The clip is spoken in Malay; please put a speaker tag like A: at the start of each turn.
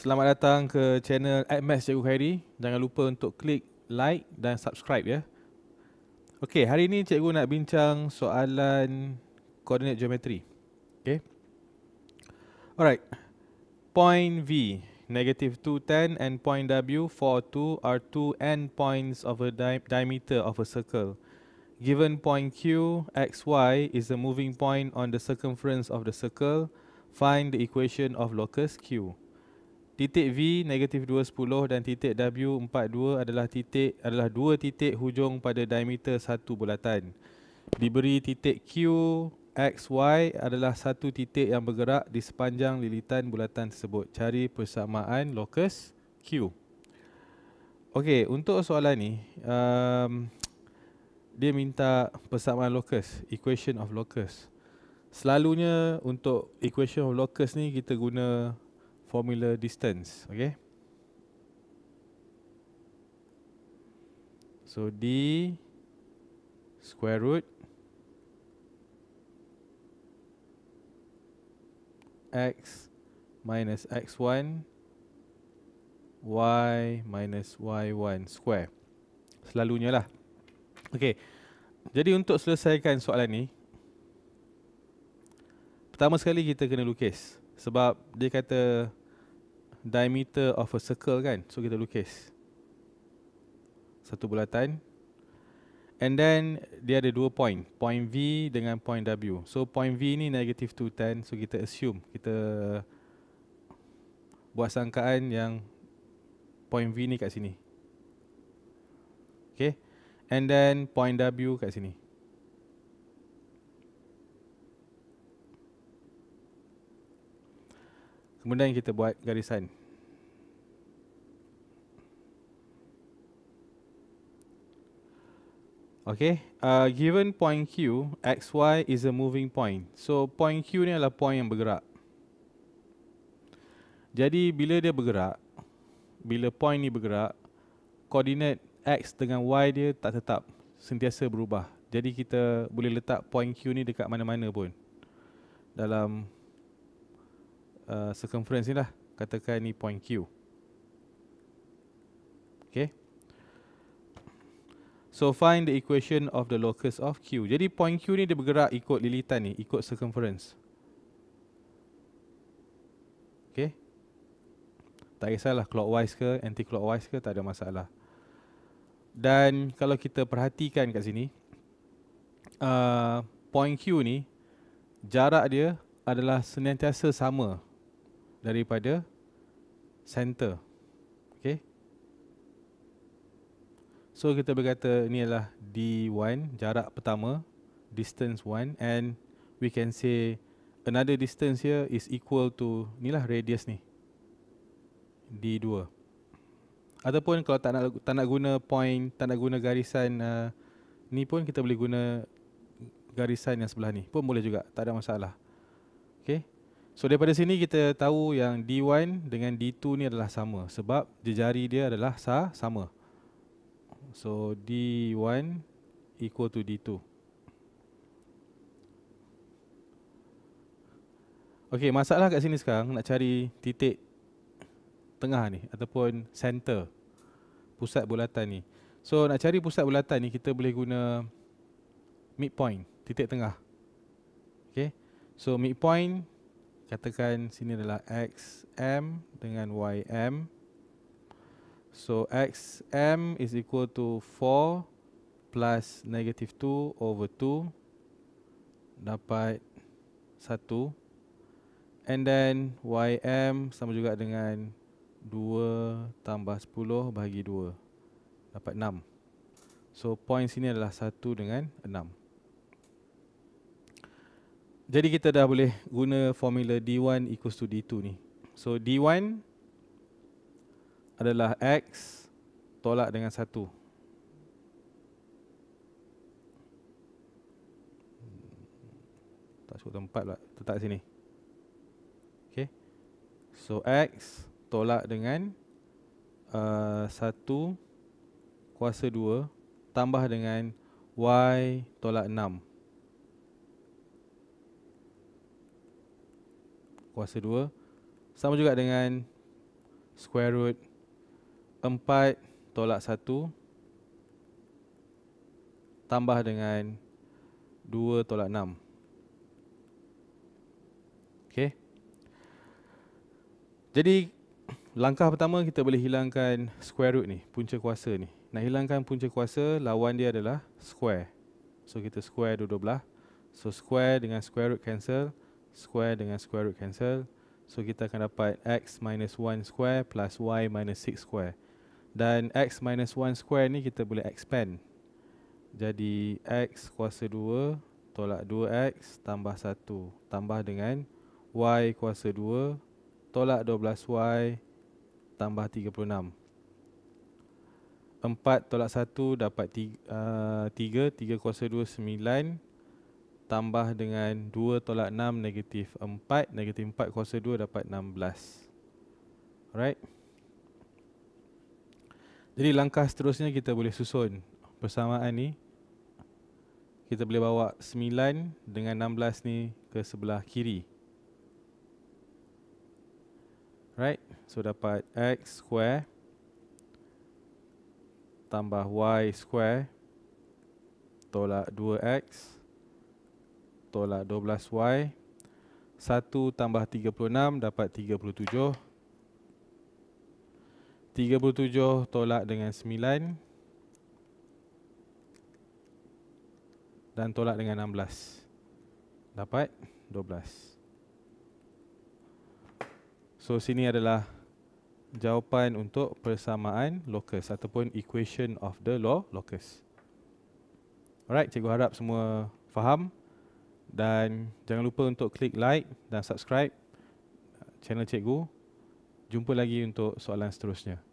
A: Selamat datang ke channel Admas Cikgu Khairi. Jangan lupa untuk klik like dan subscribe ya. Okey, hari ini cikgu nak bincang soalan koordinat geometri. Okey. Alright. Point V, negative 2, 10 and point W, 4, 2 are two end points of a di diameter of a circle. Given point Q, X, Y is a moving point on the circumference of the circle. Find the equation of locus Q titik V negatif 210 dan titik W 42 adalah titik adalah dua titik hujung pada diameter satu bulatan. Diberi titik Q (x, y) adalah satu titik yang bergerak di sepanjang lilitan bulatan tersebut. Cari persamaan lokus Q. Okey, untuk soalan ni, um, dia minta persamaan lokus, equation of locus. Selalunya untuk equation of locus ni kita guna formula distance okay so d square root x minus x1 y minus y1 square selalunya lah okay jadi untuk selesaikan soalan ni pertama sekali kita kena lukis sebab dia kata diameter of a circle kan so kita lukis satu bulatan and then dia ada dua point point V dengan point W so point V ni negative 210 so kita assume kita buat sangkaan yang point V ni kat sini okay and then point W kat sini Kemudian kita buat garisan. Okay, uh, given point Q, x, y is a moving point. So, point Q ni adalah point yang bergerak. Jadi, bila dia bergerak, bila point ni bergerak, koordinat x dengan y dia tak tetap, sentiasa berubah. Jadi, kita boleh letak point Q ni dekat mana-mana pun. Dalam uh, circumference ni lah katakan ni point Q Okay, so find the equation of the locus of Q jadi point Q ni dia bergerak ikut lilitan ni ikut circumference ok tak kisahlah clockwise ke anti-clockwise ke tak ada masalah dan kalau kita perhatikan kat sini uh, point Q ni jarak dia adalah senantiasa sama daripada center. Okey. So kita berkata ni adalah D1 jarak pertama distance 1 and we can say another distance here is equal to inilah radius ni. D2. Ataupun kalau tak nak tak nak guna point, tak nak guna garisan uh, ni pun kita boleh guna garisan yang sebelah ni. Pun boleh juga, tak ada masalah. So daripada sini kita tahu yang D1 dengan D2 ni adalah sama sebab jejari dia adalah sah sama. So D1 equal to D2. Okey, masalah kat sini sekarang nak cari titik tengah ni ataupun center pusat bulatan ni. So nak cari pusat bulatan ni kita boleh guna midpoint, titik tengah. Okey. So midpoint katakan sini adalah XM dengan YM. So XM is equal to 4 plus negative 2 over 2 dapat 1. And then YM sama juga dengan 2 tambah 10 bahagi 2 dapat 6. So point sini adalah 1 dengan 6 jadi kita dah boleh guna formula D1 equals to D2 ni. So D1 adalah X tolak dengan 1. Tak cukup tempat lah. letak sini. Okay. So X tolak dengan uh, 1 kuasa 2 tambah dengan Y tolak 6. kuasa 2 sama juga dengan square root 4 tolak 1 tambah dengan 2 tolak 6. okay Jadi langkah pertama kita boleh hilangkan square root ni, punca kuasa ni. Nak hilangkan punca kuasa, lawan dia adalah square. So kita square dua-dua belah. So square dengan square root cancel square dengan square root cancel. So kita akan dapat x minus 1 square plus y minus 6 square. Dan x minus 1 square ni kita boleh expand. Jadi x kuasa 2 tolak 2x tambah 1. Tambah dengan y kuasa 2 tolak 12y tambah 36. 4 tolak 1 dapat 3, uh, 3 kuasa 2, 9 tambah dengan 2 tolak 6 negatif 4 negatif 4 kuasa 2 dapat 16 alright jadi langkah seterusnya kita boleh susun persamaan ni kita boleh bawa 9 dengan 16 ni ke sebelah kiri alright so dapat x square tambah y square tolak 2x tolak 12y 1 tambah 36 dapat 37 37 tolak dengan 9 dan tolak dengan 16 dapat 12 so sini adalah jawapan untuk persamaan locus ataupun equation of the law locus alright cikgu harap semua faham dan jangan lupa untuk klik like dan subscribe uh, channel cikgu. Jumpa lagi untuk soalan seterusnya.